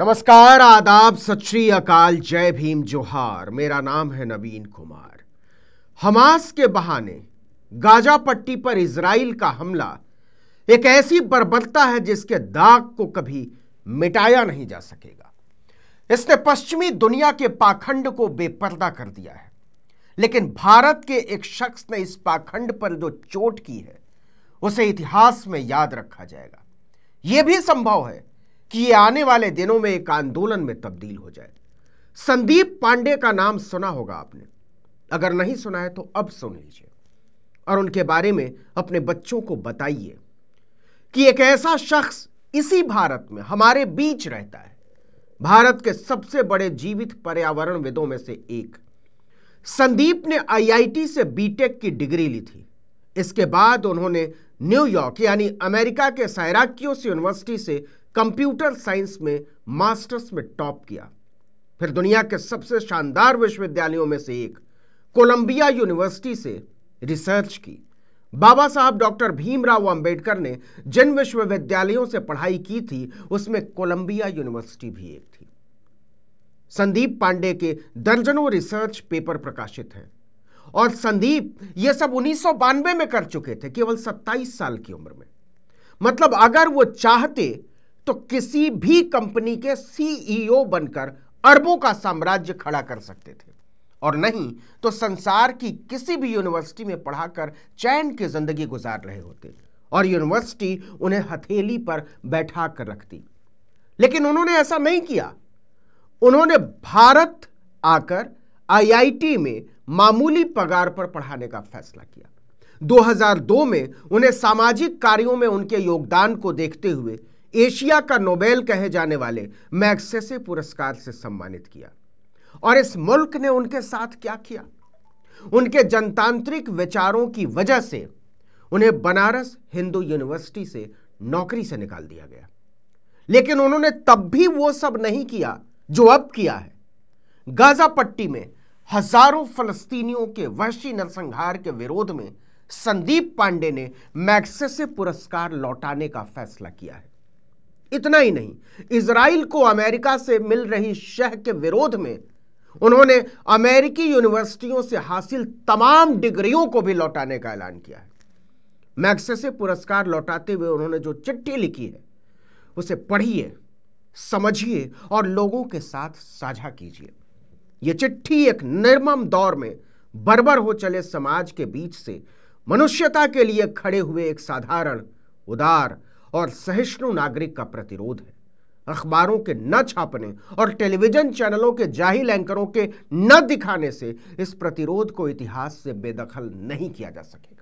नमस्कार आदाब सत श्री अकाल जय भीम जोहार मेरा नाम है नवीन कुमार हमास के बहाने गाजा पट्टी पर इसराइल का हमला एक ऐसी बर्बरता है जिसके दाग को कभी मिटाया नहीं जा सकेगा इसने पश्चिमी दुनिया के पाखंड को बेपर्दा कर दिया है लेकिन भारत के एक शख्स ने इस पाखंड पर जो चोट की है उसे इतिहास में याद रखा जाएगा यह भी संभव है कि आने वाले दिनों में एक आंदोलन में तब्दील हो जाए संदीप पांडे का नाम सुना होगा आपने अगर नहीं सुना है तो अब सुन लीजिए और उनके बारे में अपने बच्चों को बताइए कि एक ऐसा शख्स इसी भारत में हमारे बीच रहता है भारत के सबसे बड़े जीवित पर्यावरण विदों में से एक संदीप ने आईआईटी से बीटेक की डिग्री ली थी इसके बाद उन्होंने न्यूयॉर्क यानी अमेरिका के सायराक्योस यूनिवर्सिटी से कंप्यूटर साइंस में मास्टर्स में टॉप किया फिर दुनिया के सबसे शानदार विश्वविद्यालयों में से एक कोलंबिया यूनिवर्सिटी से रिसर्च की बाबा साहब डॉक्टर भीमराव अंबेडकर ने जिन विश्वविद्यालयों से पढ़ाई की थी उसमें कोलंबिया यूनिवर्सिटी भी एक थी संदीप पांडे के दर्जनों रिसर्च पेपर प्रकाशित हैं और संदीप ये सब उन्नीस में कर चुके थे केवल 27 साल की उम्र में मतलब अगर वो चाहते तो किसी भी कंपनी के सीईओ e बनकर अरबों का साम्राज्य खड़ा कर सकते थे और नहीं तो संसार की किसी भी यूनिवर्सिटी में पढ़ाकर चैन की जिंदगी गुजार रहे होते और यूनिवर्सिटी उन्हें हथेली पर बैठा कर रखती लेकिन उन्होंने ऐसा नहीं किया उन्होंने भारत आकर आईआईटी में मामूली पगार पर पढ़ाने का फैसला किया 2002 में उन्हें सामाजिक कार्यों में उनके योगदान को देखते हुए एशिया का नोबेल कहे जाने वाले मैगसेसे पुरस्कार से सम्मानित किया और इस मुल्क ने उनके साथ क्या किया उनके जनतांत्रिक विचारों की वजह से उन्हें बनारस हिंदू यूनिवर्सिटी से नौकरी से निकाल दिया गया लेकिन उन्होंने तब भी वो सब नहीं किया जो अब किया है गाजा पट्टी में हजारों फलस्तीनियों के वहशी नरसंहार के विरोध में संदीप पांडे ने मैक्सेसे पुरस्कार लौटाने का फैसला किया है इतना ही नहीं इसराइल को अमेरिका से मिल रही शह के विरोध में उन्होंने अमेरिकी यूनिवर्सिटियों से हासिल तमाम डिग्रियों को भी लौटाने का ऐलान किया है मैक्सेसे पुरस्कार लौटाते हुए उन्होंने जो चिट्ठी लिखी है उसे पढ़िए समझिए और लोगों के साथ साझा कीजिए ये चिट्ठी एक निर्मम दौर में बर्बर हो चले समाज के बीच से मनुष्यता के लिए खड़े हुए एक साधारण उदार और सहिष्णु नागरिक का प्रतिरोध है अखबारों के न छापने और टेलीविजन चैनलों के जाहिल एंकरों के न दिखाने से इस प्रतिरोध को इतिहास से बेदखल नहीं किया जा सकेगा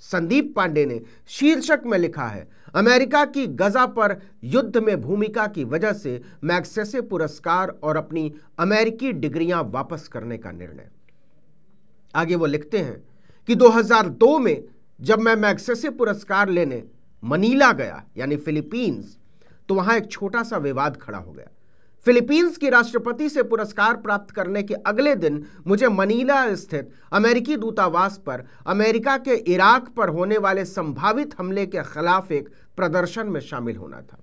संदीप पांडे ने शीर्षक में लिखा है अमेरिका की गजा पर युद्ध में भूमिका की वजह से मैक्सेसे पुरस्कार और अपनी अमेरिकी डिग्रियां वापस करने का निर्णय आगे वो लिखते हैं कि 2002 में जब मैं मैक्सेसे पुरस्कार लेने मनीला गया यानी फिलीपींस तो वहां एक छोटा सा विवाद खड़ा हो गया फिलीपींस की राष्ट्रपति से पुरस्कार प्राप्त करने के अगले दिन मुझे मनीला स्थित अमेरिकी दूतावास पर अमेरिका के इराक पर होने वाले संभावित हमले के खिलाफ एक प्रदर्शन में शामिल होना था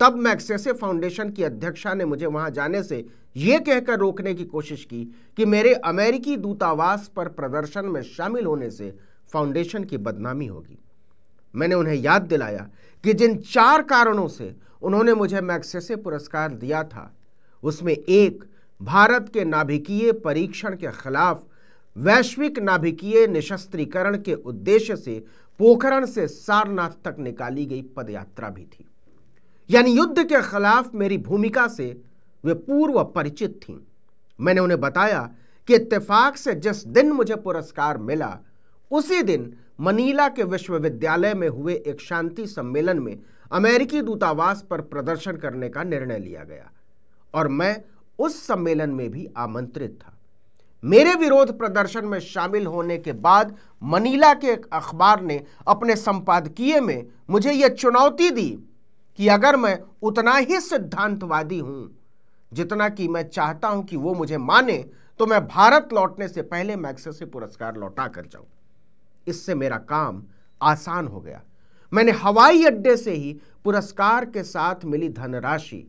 तब मैक्सेसे फाउंडेशन की अध्यक्षा ने मुझे वहां जाने से यह कहकर रोकने की कोशिश की कि मेरे अमेरिकी दूतावास पर प्रदर्शन में शामिल होने से फाउंडेशन की बदनामी होगी मैंने उन्हें याद दिलाया कि जिन चार कारणों से उन्होंने मुझे मैक्सेसे पुरस्कार दिया था उसमें एक भारत के नाभिकीय परीक्षण के खिलाफ वैश्विक नाभिकीय निशस्त्रीकरण के उद्देश्य से पोखरण से सारनाथ तक निकाली गई पदयात्रा भी थी यानी युद्ध के खिलाफ मेरी भूमिका से वे पूर्व परिचित थीं मैंने उन्हें बताया कि इत्तेफाक से जिस दिन मुझे पुरस्कार मिला उसी दिन मनीला के विश्वविद्यालय में हुए एक शांति सम्मेलन में अमेरिकी दूतावास पर प्रदर्शन करने का निर्णय लिया गया और मैं उस सम्मेलन में भी आमंत्रित था मेरे विरोध प्रदर्शन में शामिल होने के बाद मनीला के एक अखबार ने अपने संपादकीय में मुझे यह चुनौती दी कि अगर मैं उतना ही सिद्धांतवादी हूं जितना कि मैं चाहता हूं कि वो मुझे माने तो मैं भारत लौटने से पहले मैक्से से पुरस्कार लौटा कर जाऊं इससे मेरा काम आसान हो गया मैंने हवाई अड्डे से ही पुरस्कार के साथ मिली धनराशि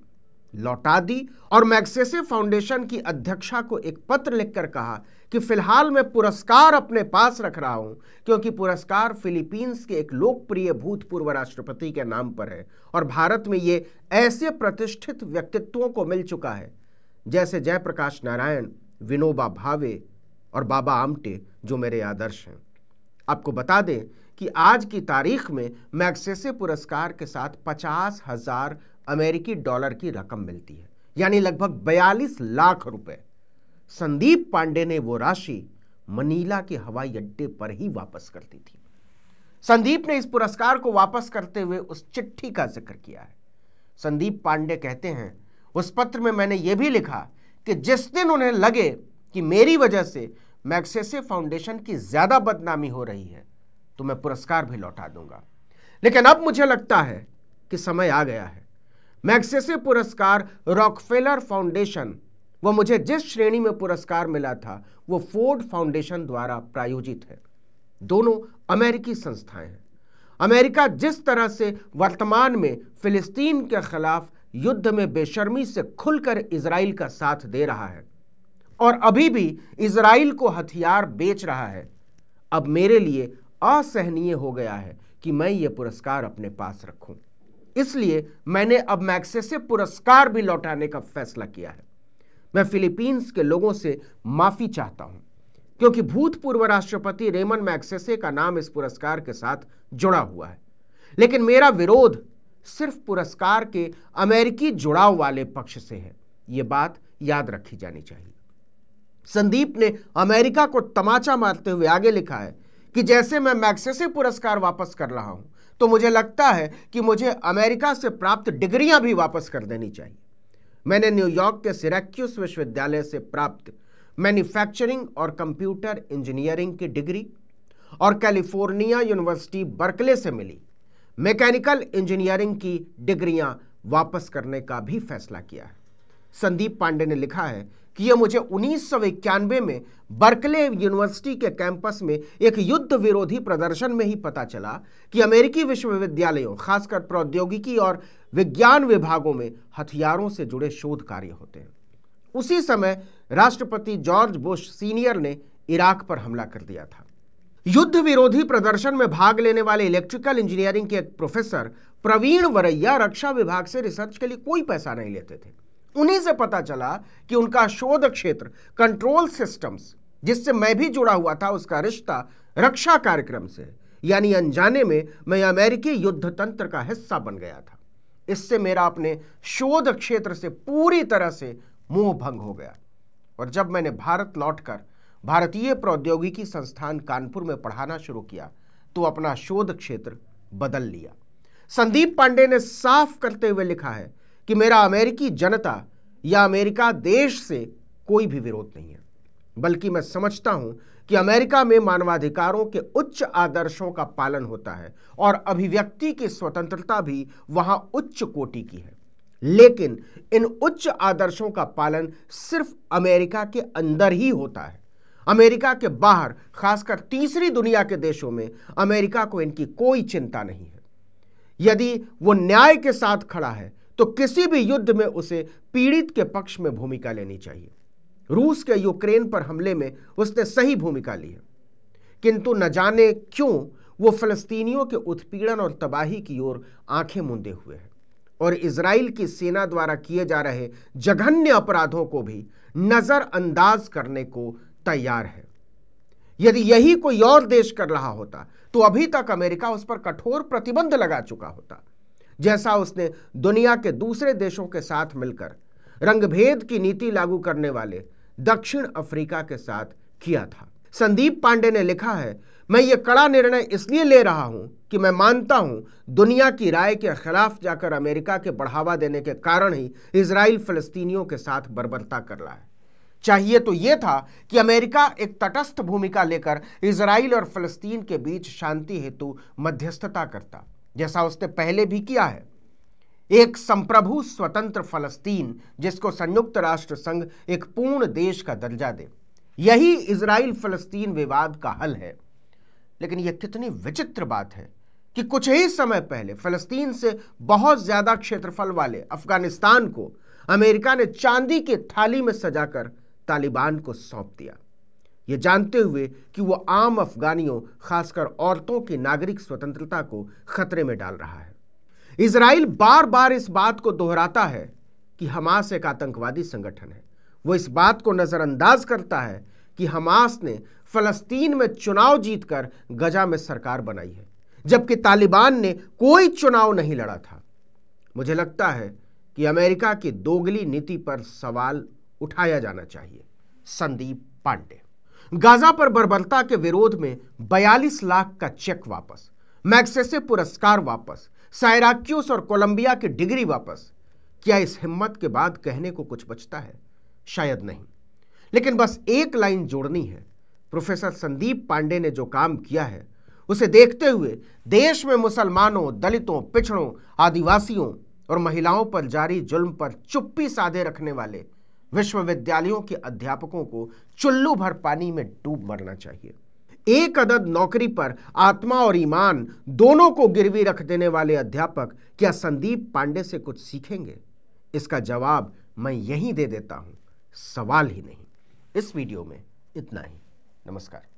लौटा दी और मैक्सेसे फाउंडेशन की अध्यक्षा को एक पत्र लिखकर कहा कि फिलहाल मैं पुरस्कार अपने पास रख रहा हूं क्योंकि पुरस्कार फिलीपींस के एक लोकप्रिय भूतपूर्व राष्ट्रपति के नाम पर है और भारत में ये ऐसे प्रतिष्ठित व्यक्तित्वों को मिल चुका है जैसे जयप्रकाश नारायण विनोबा भावे और बाबा आमटे जो मेरे आदर्श हैं आपको बता दें कि आज की तारीख में मैक्सेसे पुरस्कार के साथ पचास हजार अमेरिकी डॉलर की रकम मिलती है यानी लगभग बयालीस लाख रुपए संदीप पांडे ने वो राशि मनीला के हवाई अड्डे पर ही वापस कर दी थी संदीप ने इस पुरस्कार को वापस करते हुए उस चिट्ठी का जिक्र किया है संदीप पांडे कहते हैं उस पत्र में मैंने यह भी लिखा कि जिस दिन उन्हें लगे कि मेरी वजह से मैक्सेसे फाउंडेशन की ज़्यादा बदनामी हो रही है तो मैं पुरस्कार भी लौटा दूंगा लेकिन अब मुझे लगता है कि समय आ गया है मैक्सेसे पुरस्कार रॉकफेलर फाउंडेशन वह मुझे जिस श्रेणी में पुरस्कार मिला था वो फोर्ड फाउंडेशन द्वारा प्रायोजित है दोनों अमेरिकी संस्थाएं हैं अमेरिका जिस तरह से वर्तमान में फिलिस्तीन के खिलाफ युद्ध में बेशर्मी से खुलकर इसराइल का साथ दे रहा है और अभी भी इसराइल को हथियार बेच रहा है अब मेरे लिए असहनीय हो गया है कि मैं ये पुरस्कार अपने पास रखूं इसलिए मैंने अब मैक्से से पुरस्कार भी लौटाने का फैसला किया है मैं फिलीपींस के लोगों से माफ़ी चाहता हूं क्योंकि भूतपूर्व राष्ट्रपति रेमन मैक्सेसे का नाम इस पुरस्कार के साथ जुड़ा हुआ है लेकिन मेरा विरोध सिर्फ पुरस्कार के अमेरिकी जुड़ाव वाले पक्ष से है ये बात याद रखी जानी चाहिए संदीप ने अमेरिका को तमाचा मारते हुए आगे लिखा है कि जैसे मैं मैक्सेसे पुरस्कार वापस कर रहा हूं तो मुझे लगता है कि मुझे अमेरिका से प्राप्त डिग्रियां भी वापस कर देनी चाहिए मैंने न्यूयॉर्क के सिरेक्यूस विश्वविद्यालय से प्राप्त मैन्युफैक्चरिंग और कंप्यूटर इंजीनियरिंग की डिग्री और कैलिफोर्निया यूनिवर्सिटी बर्कले से मिली मैकेनिकल इंजीनियरिंग की डिग्रियां वापस करने का भी फैसला किया है संदीप पांडे ने लिखा है कि यह मुझे उन्नीस में बर्कले यूनिवर्सिटी के कैंपस में एक युद्ध विरोधी प्रदर्शन में ही पता चला कि अमेरिकी विश्वविद्यालयों खासकर प्रौद्योगिकी और विज्ञान विभागों में हथियारों से जुड़े शोध कार्य होते हैं उसी समय राष्ट्रपति जॉर्ज बुश सीनियर ने इराक पर हमला कर दिया था युद्ध विरोधी प्रदर्शन में भाग लेने वाले इलेक्ट्रिकल इंजीनियरिंग के एक प्रोफेसर प्रवीण वरैया रक्षा विभाग से रिसर्च के लिए कोई पैसा नहीं लेते थे उन्हीं से पता चला कि उनका शोध क्षेत्र कंट्रोल सिस्टम्स जिससे मैं भी जुड़ा हुआ था उसका रिश्ता रक्षा कार्यक्रम से यानी अनजाने में मैं अमेरिकी युद्ध तंत्र का हिस्सा बन गया था इससे मेरा अपने शोध क्षेत्र से पूरी तरह से मोह भंग हो गया और जब मैंने भारत लौटकर भारतीय प्रौद्योगिकी संस्थान कानपुर में पढ़ाना शुरू किया तो अपना शोध क्षेत्र बदल लिया संदीप पांडे ने साफ करते हुए लिखा है कि मेरा अमेरिकी जनता या अमेरिका देश से कोई भी विरोध नहीं है बल्कि मैं समझता हूं कि अमेरिका में मानवाधिकारों के उच्च आदर्शों का पालन होता है और अभिव्यक्ति की स्वतंत्रता भी वहां उच्च कोटि की है लेकिन इन उच्च आदर्शों का पालन सिर्फ अमेरिका के अंदर ही होता है अमेरिका के बाहर खासकर तीसरी दुनिया के देशों में अमेरिका को इनकी कोई चिंता नहीं है यदि वो न्याय के साथ खड़ा है तो किसी भी युद्ध में उसे पीड़ित के पक्ष में भूमिका लेनी चाहिए रूस के यूक्रेन पर हमले में उसने सही भूमिका ली है किंतु न जाने क्यों वो फलस्तीनियों के उत्पीड़न और तबाही की ओर आंखें मूंदे हुए हैं और इसराइल की सेना द्वारा किए जा रहे जघन्य अपराधों को भी नज़रअंदाज करने को तैयार है यदि यही कोई और देश कर रहा होता तो अभी तक अमेरिका उस पर कठोर प्रतिबंध लगा चुका होता जैसा उसने दुनिया के दूसरे देशों के साथ मिलकर रंगभेद की नीति लागू करने वाले दक्षिण अफ्रीका के साथ किया था संदीप पांडे ने लिखा है मैं ये कड़ा निर्णय इसलिए ले रहा हूं कि मैं मानता हूं दुनिया की राय के खिलाफ जाकर अमेरिका के बढ़ावा देने के कारण ही इसराइल फलस्तीनियों के साथ बर्बरता कर रहा है चाहिए तो यह था कि अमेरिका एक तटस्थ भूमिका लेकर इसराइल और फलस्तीन के बीच शांति हेतु मध्यस्थता करता जैसा उसने पहले भी किया है एक संप्रभु स्वतंत्र फलस्तीन जिसको संयुक्त राष्ट्र संघ एक पूर्ण देश का दर्जा दे यही इसराइल फलस्तीन विवाद का हल है लेकिन यह कितनी विचित्र बात है कि कुछ ही समय पहले फलस्तीन से बहुत ज़्यादा क्षेत्रफल वाले अफगानिस्तान को अमेरिका ने चांदी की थाली में सजाकर तालिबान को सौंप दिया ये जानते हुए कि वो आम अफगानियों खासकर औरतों की नागरिक स्वतंत्रता को खतरे में डाल रहा है इसराइल बार बार इस बात को दोहराता है कि हमास एक आतंकवादी संगठन है वो इस बात को नज़रअंदाज करता है कि हमास ने फ़लस्तीन में चुनाव जीतकर गजा में सरकार बनाई है जबकि तालिबान ने कोई चुनाव नहीं लड़ा था मुझे लगता है कि अमेरिका की दोगली नीति पर सवाल उठाया जाना चाहिए संदीप पांडे गाजा पर बर्बरता के विरोध में 42 लाख का चेक वापस मैक्सेसे पुरस्कार वापस सायराक्यूस और कोलंबिया की डिग्री वापस क्या इस हिम्मत के बाद कहने को कुछ बचता है शायद नहीं लेकिन बस एक लाइन जोड़नी है प्रोफेसर संदीप पांडे ने जो काम किया है उसे देखते हुए देश में मुसलमानों दलितों पिछड़ों आदिवासियों और महिलाओं पर जारी जुल्म पर चुप्पी साधे रखने वाले विश्वविद्यालयों के अध्यापकों को चुल्लू भर पानी में डूब मरना चाहिए एक अदद नौकरी पर आत्मा और ईमान दोनों को गिरवी रख देने वाले अध्यापक क्या संदीप पांडे से कुछ सीखेंगे इसका जवाब मैं यहीं दे देता हूं सवाल ही नहीं इस वीडियो में इतना ही नमस्कार